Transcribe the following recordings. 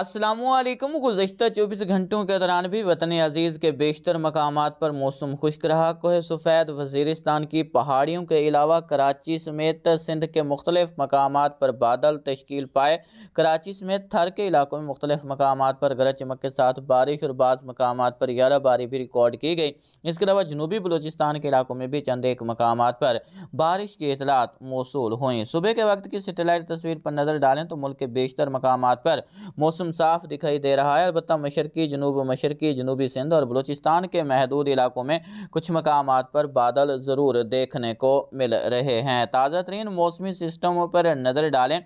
असलम गुजशत चौबीस घंटों के दौरान भी वतन अजीज़ के बेशतर मकाम पर मौसम खुश्क रहा कोह सफ़ैद वजीरस्तान की पहाड़ियों के अलावा कराची समेत सिंध के मुख्तलिफ मकाम पर बादल तश्कील पाए कराची समेत थर के इलाकों में मुख्तलिफ मकाम पर गरज चमक के साथ बारिश और बाज़ मकाम पर ग्यारह बारी भी रिकॉर्ड की गई इसके अलावा जनूबी बलोचिस्तान के इलाकों में भी चंद एक मकाम पर बारिश की इतलात मौसू हुई सुबह के वक्त की सेटेलाइट तस्वीर पर नज़र डालें तो मुल्क के बेशतर मकाम पर मौसम मौसम साफ दिखाई दे रहा है अलबत् मशरकी जनूब मशरकी जनूबी सिंध और बलूचिस्तान के महदूद इलाकों में कुछ मकाम पर बादल ज़रूर देखने को मिल रहे हैं ताज़ा तरीन मौसमी सिस्टमों पर नज़र डालें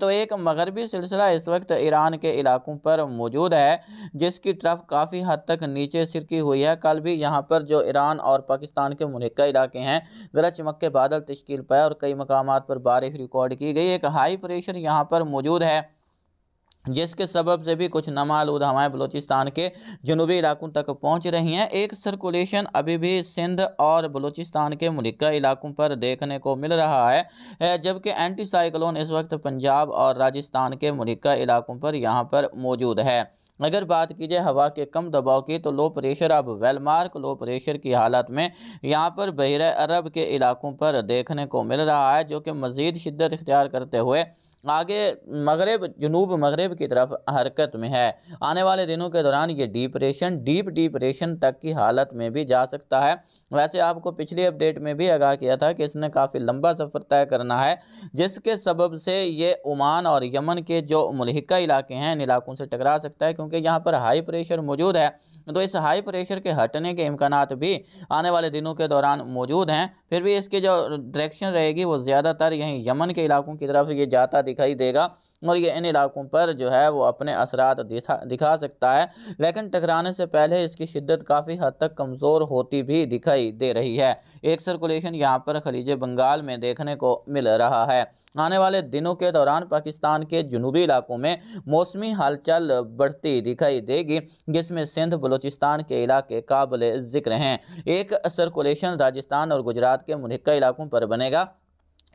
तो एक मगरबी सिलसिला इस वक्त ईरान के इलाकों पर मौजूद है जिसकी ट्रफ काफ़ी हद तक नीचे सिरकी हुई है कल भी यहाँ पर जो ईरान और पाकिस्तान के मनिका इलाके हैं गरज चमक के बादल तश्कील पाए और कई मकाम पर बारिश रिकॉर्ड की गई एक हाई प्रेशर यहाँ पर मौजूद है जिसके सबब से भी कुछ नमा आलूद हवाएं बलूचिस्तान के जनूबी इलाकों तक पहुंच रही हैं एक सर्कुलेशन अभी भी सिंध और बलूचिस्तान के मलिका इलाकों पर देखने को मिल रहा है जबकि एंटी साइक्लोन इस वक्त पंजाब और राजस्थान के मलिका इलाकों पर यहाँ पर मौजूद है अगर बात की जाए हवा के कम दबाव की तो लो प्रेशर अब वेलमार्क लो प्रेशर की हालत में यहाँ पर बहर अरब के इलाकों पर देखने को मिल रहा है जो कि मज़ीद शिद्दत इख्तियार करते हुए आगे मगरब जनूब मगरब जानेब की तरफ हरकत में है आने वाले दिनों के दौरान ये डिप्रेशन डीप डिप्रेशन तक की हालत में भी जा सकता है वैसे आपको पिछली अपडेट में भी आगाह किया था कि इसने काफ़ी लंबा सफ़र तय करना है जिसके सबब से ये ओमान और यमन के जो मलहिका इलाके हैं इन इलाकों से टकरा सकता है क्योंकि यहाँ पर हाई प्रेशर मौजूद है तो इस हाई प्रेशर के हटने के इम्कान भी आने वाले दिनों के दौरान मौजूद हैं फिर भी इसकी जो डायरेक्शन रहेगी वो ज़्यादातर यहीं यमन के इलाकों की तरफ ये जाता दिखाई देगा और ये इन इलाकों पर जो है वो अपने असरात दिखा सकता है लेकिन टकराने से पहले इसकी शिद्दत काफ़ी हद तक कमज़ोर होती भी दिखाई दे रही है एक सर्कुलेशन यहाँ पर खलीज बंगाल में देखने को मिल रहा है आने वाले दिनों के दौरान पाकिस्तान के जनूबी इलाकों में मौसमी हलचल बढ़ती दिखाई देगी जिसमें सिंध बलूचिस्तान के इलाके काबिल ज़िक्र हैं एक सर्कुलेशन राजस्थान और गुजरात के मुनिका इलाकों पर बनेगा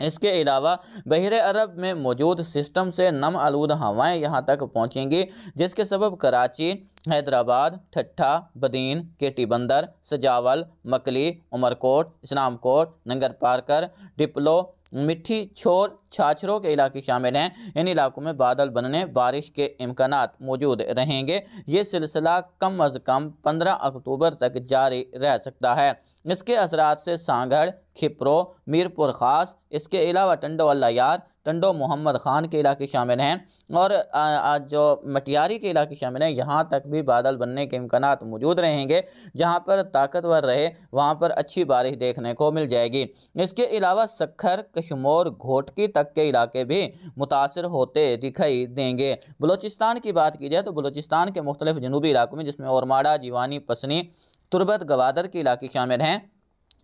इसके अलावा बहर अरब में मौजूद सिस्टम से नम आलूद हवाएँ यहाँ तक पहुँचेंगी जिसके सबब कराची हैदराबाद ठट्ठा बदीन केटी बंदर सजावल मकली उमरकोट इस्लामकोट नंगर पारकर डिपलो मिट्टी छोर छाछरों के इलाके शामिल हैं इन इलाकों में बादल बनने बारिश के इम्कान मौजूद रहेंगे ये सिलसिला कम अज़ कम पंद्रह अक्टूबर तक जारी रह सकता है इसके असरा से सांगढ़ खिपरो मीरपुर ख़ास इसके अलावा टंडो अल्लायार टंडो मोहम्मद ख़ान के इलाके शामिल हैं और आज जो मटियारी के इलाके शामिल हैं यहाँ तक भी बादल बनने के इम्कान मौजूद रहेंगे जहाँ पर ताकतवर रहे वहाँ पर अच्छी बारिश देखने को मिल जाएगी इसके अलावा सखर कश्मोर घोटकी तक के इलाके भी मुतासर होते दिखाई देंगे बलोचिस्तान की बात की जाए तो बलोचिस्तान के मुख्तलिफ जनूबी इलाकों में जिसमें औरमाड़ा जीवानी पसनी तुरबत गवादर के इलाके शामिल हैं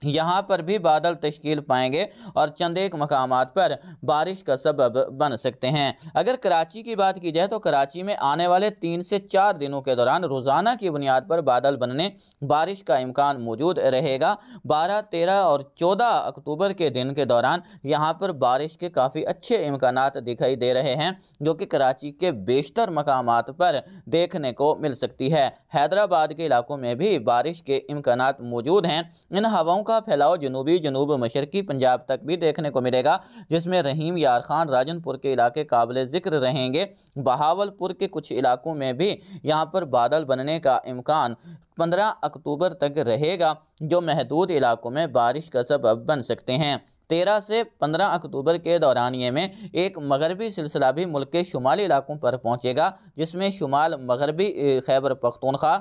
यहाँ पर भी बादल तश्कील पाएंगे और चंद एक मकाम पर बारिश का सबब बन सकते हैं अगर कराची की बात की जाए तो कराची में आने वाले तीन से चार दिनों के दौरान रोज़ाना की बुनियाद पर बादल बनने बारिश का इम्कान मौजूद रहेगा बारह तेरह और चौदह अक्टूबर के दिन के दौरान यहाँ पर बारिश के काफ़ी अच्छे इम्कान दिखाई दे रहे हैं जो कि कराची के बेशतर मकाम पर देखने को मिल सकती है हैदराबाद के इलाकों में भी बारिश के इम्कान मौजूद हैं इन हवाओं का फैलाव जनूबी जनूब मशरकी पंजाब तक भी देखने को मिलेगा जिसमें रहीम यार खान राजनपुर के इलाके काबिल ज़िक्र रहेंगे बहावलपुर के कुछ इलाकों में भी यहाँ पर बादल बनने का इम्कान 15 अक्टूबर तक रहेगा जो महदूद इलाकों में बारिश का सबब बन सकते हैं 13 से 15 अक्टूबर के दौरान ये में एक मगरबी सिलसिला भी मुल्क के शुमाली इलाकों पर पहुँचेगा जिसमें शुमाल मगरबी खैबर पख्तूनख्वा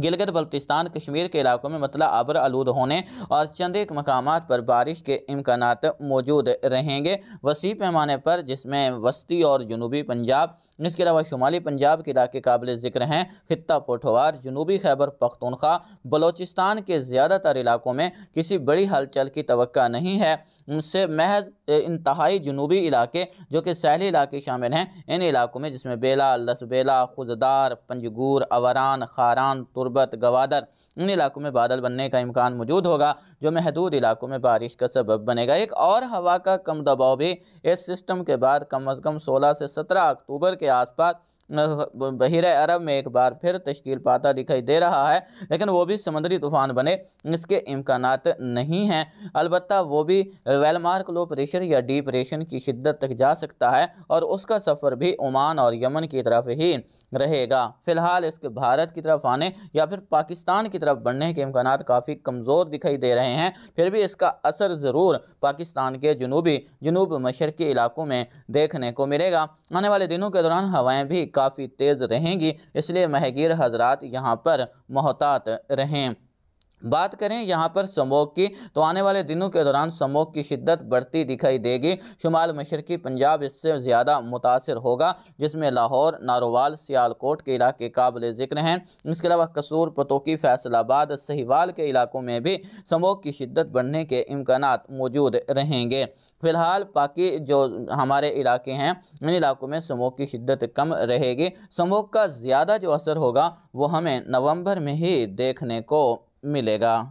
गिलगत बल्तिस्तान कश्मीर के इलाकों में मतला आबर आलूद होने और चंद एक मकाम पर बारिश के इम्कान मौजूद रहेंगे वसी पैमाने पर जिसमें वस्ती और जनूबी पंजाब इसके अलावा शुमाली पंजाब के इलाके काबिल ज़िक्र हैं खत्ता पोठोवार जनूबी खैबर पख्तनख्वा बलोचिस्तान के ज़्यादातर इलाकों में किसी बड़ी हलचल की तो नहीं है उनसे महज इंतहाई जनूबी इलाके जो कि सहली इलाके शामिल हैं इन इलाकों में जिसमें बेला लसबेला खुजदार पंजगूर अवरान खारान गुरबत गवादर इन इलाकों में बादल बनने का इम्कान मौजूद होगा जो महदूद इलाकों में बारिश का सबब बनेगा एक और हवा का कम दबाव भी इस सिस्टम के बाद कम अज़ कम सोलह से सत्रह अक्टूबर के आसपास बहिर अरब में एक बार फिर तश्कील पाता दिखाई दे रहा है लेकिन वो भी समुद्री तूफ़ान बने इसके इम्कान नहीं हैं अलबत् वो भी वेलमार्क लो प्रेशर या डी प्रेशन की शिद्दत तक जा सकता है और उसका सफ़र भी ओमान और यमन की तरफ ही रहेगा फ़िलहाल इसके भारत की तरफ आने या फिर पाकिस्तान की तरफ बढ़ने के इम्कान काफ़ी कमज़ोर दिखाई दे रहे हैं फिर भी इसका असर ज़रूर पाकिस्तान के जनूबी जनूब मशरक़ी इलाकों में देखने को मिलेगा आने वाले दिनों के दौरान हवाएँ भी काफ़ी तेज़ रहेंगी इसलिए महगीर हजरात यहाँ पर मोहतात रहें बात करें यहाँ पर समोक की तो आने वाले दिनों के दौरान समोक की शिद्दत बढ़ती दिखाई देगी शुमाल मशरकी पंजाब इससे ज़्यादा मुतासर होगा जिसमें लाहौर नारोवाल सियालकोट के इलाके काबिल ज़िक्र हैं इसके अलावा कसूर पतोकी फैसलाबाद सहीवाल के इलाकों में भी समोक की शिद्दत बढ़ने के इम्कान मौजूद रहेंगे फ़िलहाल बाकी जो हमारे इलाके हैं इन इलाकों में समोक की शिद्दत कम रहेगी समोक का ज़्यादा जो असर होगा वो हमें नवंबर में ही देखने को मिलेगा